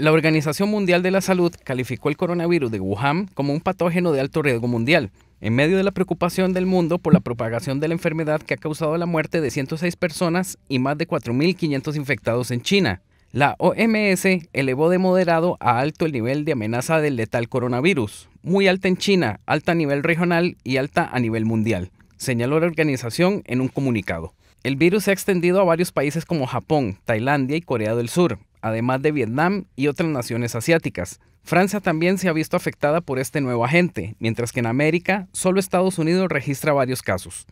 La Organización Mundial de la Salud calificó el coronavirus de Wuhan como un patógeno de alto riesgo mundial, en medio de la preocupación del mundo por la propagación de la enfermedad que ha causado la muerte de 106 personas y más de 4.500 infectados en China. La OMS elevó de moderado a alto el nivel de amenaza del letal coronavirus, muy alta en China, alta a nivel regional y alta a nivel mundial, señaló la organización en un comunicado. El virus se ha extendido a varios países como Japón, Tailandia y Corea del Sur, además de Vietnam y otras naciones asiáticas. Francia también se ha visto afectada por este nuevo agente, mientras que en América solo Estados Unidos registra varios casos.